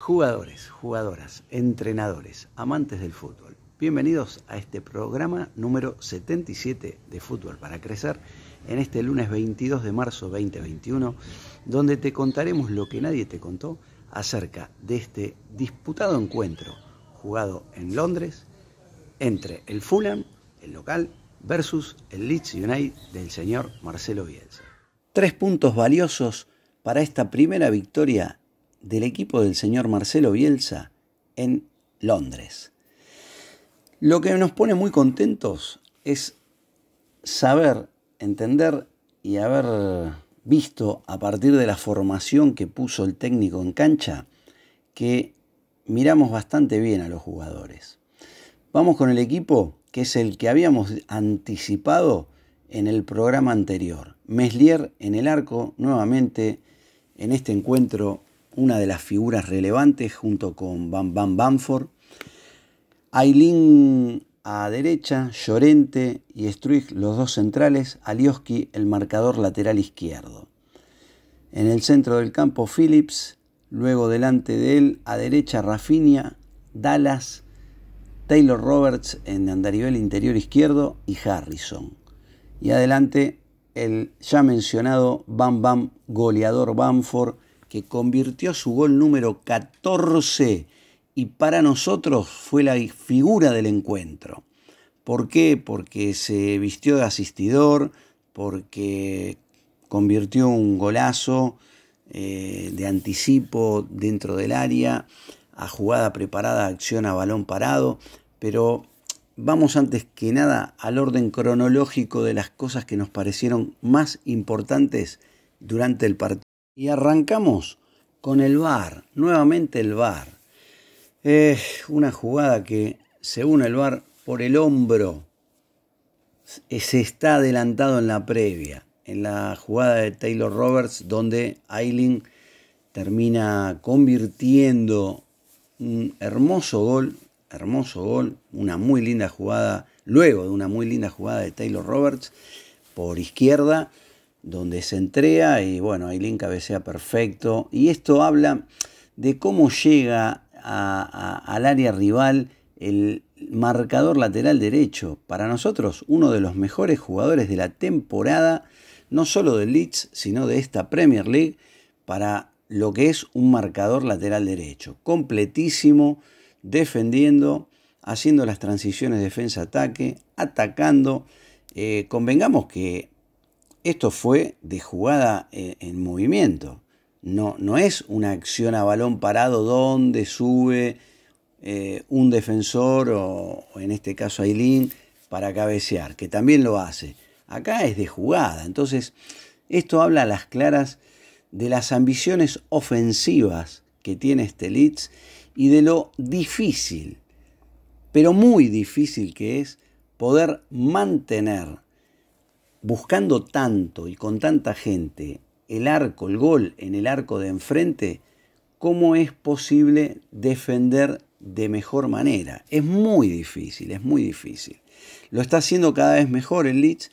Jugadores, jugadoras, entrenadores, amantes del fútbol, bienvenidos a este programa número 77 de Fútbol para Crecer en este lunes 22 de marzo 2021, donde te contaremos lo que nadie te contó acerca de este disputado encuentro jugado en Londres entre el Fulham, el local, versus el Leeds United del señor Marcelo Bielsa. Tres puntos valiosos para esta primera victoria del equipo del señor Marcelo Bielsa en Londres. Lo que nos pone muy contentos es saber, entender y haber visto a partir de la formación que puso el técnico en cancha que miramos bastante bien a los jugadores. Vamos con el equipo que es el que habíamos anticipado en el programa anterior. Meslier en el arco, nuevamente en este encuentro una de las figuras relevantes junto con Bam Bam Bamford. Ailín a derecha, Llorente y Struig los dos centrales, Alioski el marcador lateral izquierdo. En el centro del campo Phillips, luego delante de él a derecha Rafinha, Dallas, Taylor Roberts en andarivel interior izquierdo y Harrison. Y adelante el ya mencionado Bam Bam goleador Bamford que convirtió su gol número 14 y para nosotros fue la figura del encuentro. ¿Por qué? Porque se vistió de asistidor, porque convirtió un golazo eh, de anticipo dentro del área, a jugada preparada, acción a balón parado, pero vamos antes que nada al orden cronológico de las cosas que nos parecieron más importantes durante el partido. Y arrancamos con el VAR, nuevamente el VAR. es una jugada que, según el VAR, por el hombro eh, se está adelantado en la previa, en la jugada de Taylor Roberts, donde Ailing termina convirtiendo un hermoso gol, hermoso gol, una muy linda jugada, luego de una muy linda jugada de Taylor Roberts por izquierda donde se entrega y bueno, Ailín cabecea perfecto. Y esto habla de cómo llega al área rival el marcador lateral derecho. Para nosotros, uno de los mejores jugadores de la temporada, no solo del Leeds, sino de esta Premier League, para lo que es un marcador lateral derecho. Completísimo, defendiendo, haciendo las transiciones defensa-ataque, atacando. Eh, convengamos que esto fue de jugada eh, en, movimiento. No, no, es una acción a balón parado donde sube eh, un defensor o, en este caso Ailín para cabecear, que también lo hace. Acá es de jugada. Entonces, esto habla a las claras de las ambiciones ofensivas que tiene este Leeds y de lo difícil, pero muy difícil que es poder mantener buscando tanto y con tanta gente el arco, el gol en el arco de enfrente, ¿cómo es posible defender de mejor manera? Es muy difícil, es muy difícil. Lo está haciendo cada vez mejor el Leeds,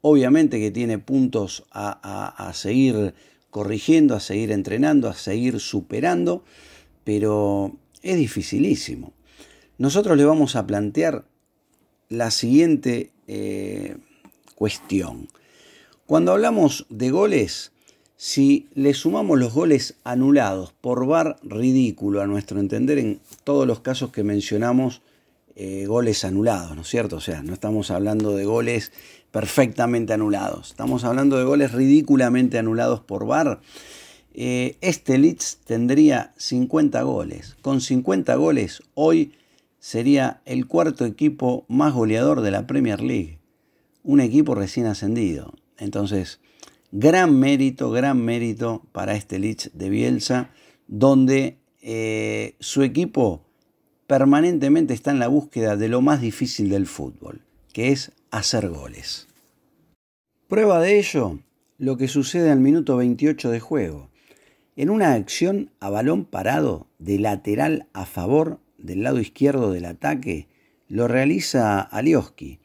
obviamente que tiene puntos a, seguir corrigiendo, a seguir entrenando, a seguir superando, pero es dificilísimo. Nosotros le vamos a plantear la siguiente... Eh, cuestión. Cuando hablamos de goles, si le sumamos los goles anulados por bar, ridículo, a nuestro entender, en todos los casos que mencionamos, eh, goles anulados, ¿no es cierto? O sea, no estamos hablando de goles perfectamente anulados, estamos hablando de goles ridículamente anulados por bar. Eh, este Leeds tendría 50 goles. Con 50 goles, hoy sería el cuarto equipo más goleador de la Premier League un equipo recién ascendido. Entonces, gran mérito, gran mérito para este Lich de Bielsa, donde eh, su equipo permanentemente está en la búsqueda de lo más difícil del fútbol, que es hacer goles. Prueba de ello lo que sucede al minuto 28 de juego, en una acción a balón parado de lateral a favor del lado izquierdo del ataque, lo realiza Alioski,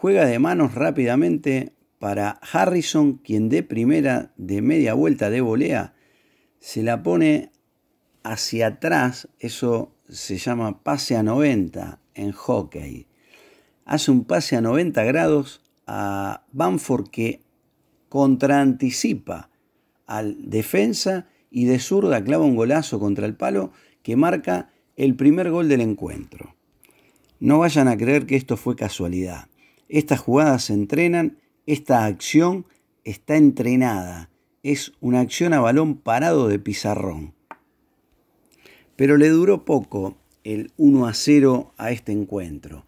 Juega de manos rápidamente para Harrison, quien de primera de media vuelta de volea se la pone hacia atrás, eso se llama pase a 90 en hockey. Hace un pase a 90 grados a Banford que contraanticipa al defensa y de zurda clava un golazo contra el palo que marca el primer gol del encuentro. No vayan a creer que esto fue casualidad. Estas jugadas se entrenan, esta acción está entrenada. Es una acción a balón parado de pizarrón. Pero le duró poco el 1 a 0 a este encuentro.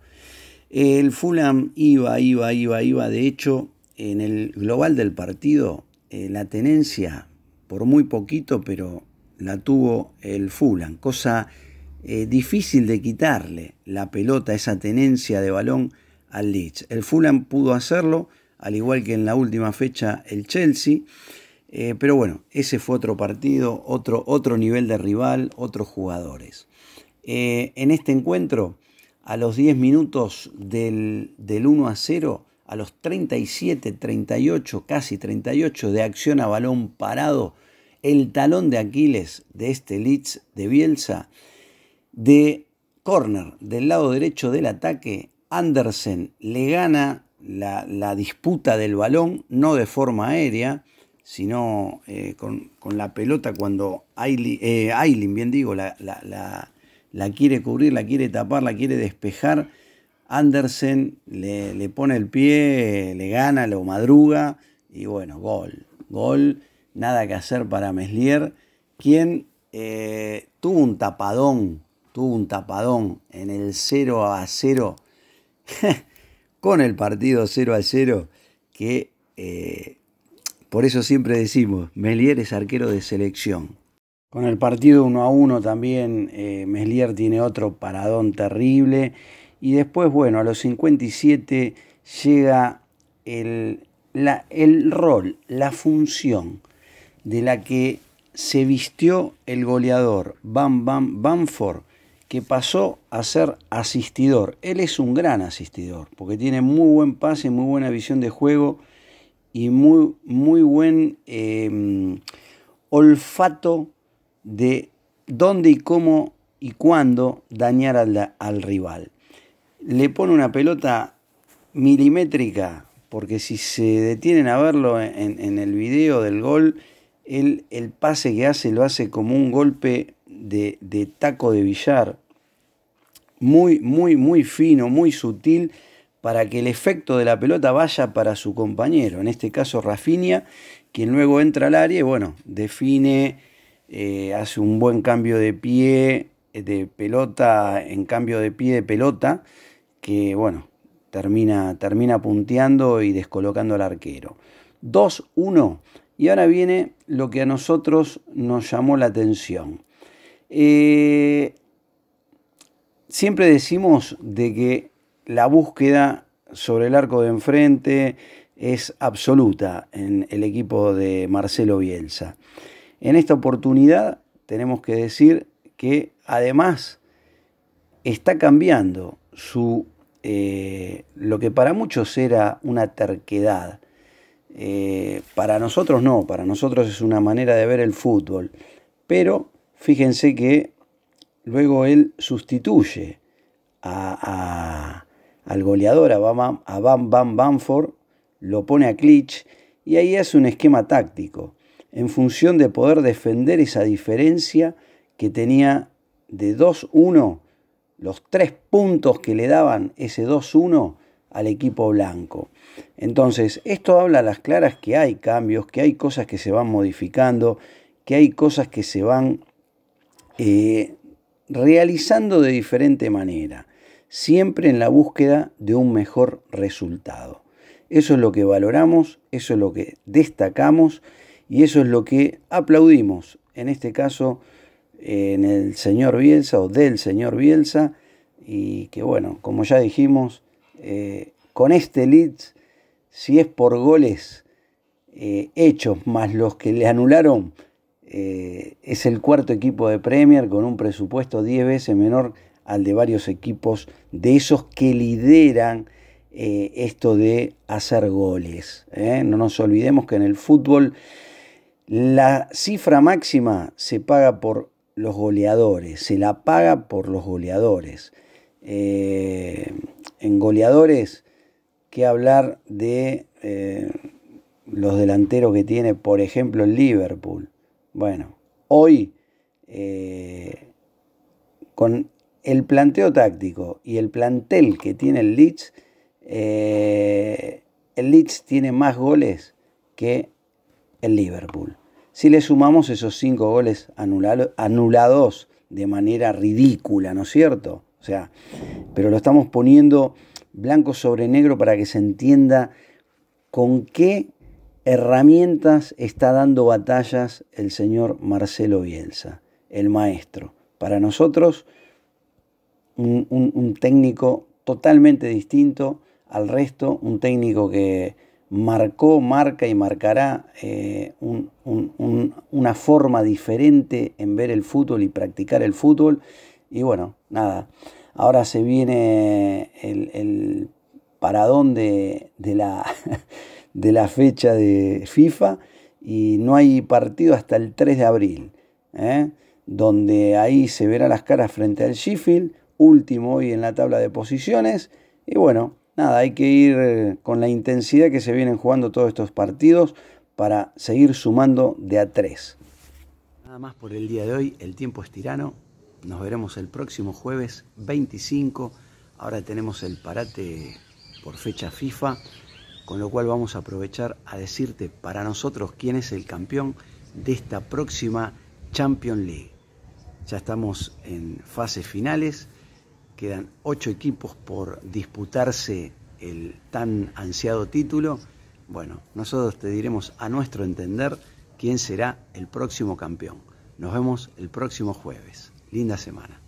El Fulham iba, iba, iba, iba. De hecho, en el global del partido, eh, la tenencia, por muy poquito, pero la tuvo el Fulham. Cosa eh, difícil de quitarle la pelota, esa tenencia de balón al Leeds. El Fulham pudo hacerlo, al igual que en la última fecha el Chelsea. Eh, pero bueno, ese fue otro partido, otro, otro nivel de rival, otros jugadores. Eh, en este encuentro, a los 10 minutos del, 1 a 0, a los 37, 38, casi 38 de acción a balón parado, el talón de Aquiles de este Leeds de Bielsa, de corner del lado derecho del ataque, Andersen le gana la, disputa del balón, no de forma aérea, sino eh, con, la pelota cuando Aileen, eh, bien digo, la, quiere cubrir, la quiere tapar, la quiere despejar. Andersen le, pone el pie, le gana, lo madruga y bueno, gol. Gol, nada que hacer para Meslier, quien eh, tuvo un tapadón, tuvo un tapadón en el 0 a 0 con el partido 0 a 0, que eh, por eso siempre decimos, Melier es arquero de selección. Con el partido 1 a 1 también eh, Meslier tiene otro paradón terrible. Y después, bueno, a los 57 llega el, la, el rol, la función de la que se vistió el goleador Bam Bam Bamford que pasó a ser asistidor. Él es un gran asistidor, porque tiene muy buen pase, muy buena visión de juego y muy, muy buen em, olfato de dónde y cómo y cuándo dañar al, rival. Le pone una pelota milimétrica, porque si se detienen a verlo en, el video del gol, el pase que hace lo hace como un golpe de, taco de billar, muy, muy, muy fino, muy sutil, para que el efecto de la pelota vaya para su compañero, en este caso Rafinha, quien luego entra al área y bueno, define, eh, hace un buen cambio de pie, eh, de pelota, en cambio de pie de pelota, que bueno, termina, termina punteando y descolocando al arquero. 2-1. Y ahora viene lo que a nosotros nos llamó la atención. Eh, siempre decimos de que la búsqueda sobre el arco de enfrente es absoluta en el equipo de Marcelo Bielsa. En esta oportunidad tenemos que decir que además está cambiando su, eh, lo que para muchos era una terquedad. Eh, para nosotros no, para nosotros es una manera de ver el fútbol. Pero fíjense que luego él sustituye al goleador, a Bam, Bam Bamford, lo pone a Klitsch y ahí hace un esquema táctico en función de poder defender esa diferencia que tenía de 2-1, los tres puntos que le daban ese 2-1 al equipo blanco. Entonces, esto habla a las claras que hay cambios, que hay cosas que se van modificando, que hay cosas que se van eh, realizando de diferente manera, siempre en la búsqueda de un mejor resultado. Eso es lo que valoramos, eso es lo que destacamos y eso es lo que aplaudimos, en este caso en el señor Bielsa o del señor Bielsa, y que bueno, como ya dijimos, eh, con este Leeds, si es por goles eh, hechos más los que le anularon, eh, es el cuarto equipo de Premier con un presupuesto 10 veces menor al de varios equipos de esos que lideran eh, esto de hacer goles. ¿eh? No nos olvidemos que en el fútbol la cifra máxima se paga por los goleadores, se la paga por los goleadores. en goleadores, que hablar de los delanteros que tiene, por ejemplo, el Liverpool. Bueno, hoy eh, con el planteo táctico y el plantel que tiene el Leeds, eh, el Leeds tiene más goles que el Liverpool. Si le sumamos esos cinco goles anulados de manera ridícula, ¿no es cierto? O sea, pero lo estamos poniendo blanco sobre negro para que se entienda con qué herramientas está dando batallas el señor Marcelo Bielsa, el maestro. Para nosotros, un, técnico totalmente distinto al resto, un técnico que marcó, marca y marcará eh, una forma diferente en ver el fútbol y practicar el fútbol. Y bueno, nada, ahora se viene el, paradón de la... de la fecha de FIFA y no hay partido hasta el 3 de abril, ¿eh? donde ahí se verá las caras frente al Sheffield, último hoy en la tabla de posiciones. Y bueno, nada, hay que ir eh, con la intensidad que se vienen jugando todos estos partidos para seguir sumando de a 3. Nada más por el día de hoy, el tiempo es tirano. Nos veremos el próximo jueves 25. Ahora tenemos el parate por fecha FIFA con lo cual vamos a aprovechar a decirte para nosotros quién es el campeón de esta próxima Champions League. Ya estamos en fases finales, quedan ocho equipos por disputarse el tan ansiado título. Bueno, nosotros te diremos a nuestro entender quién será el próximo campeón. Nos vemos el próximo jueves. Linda semana.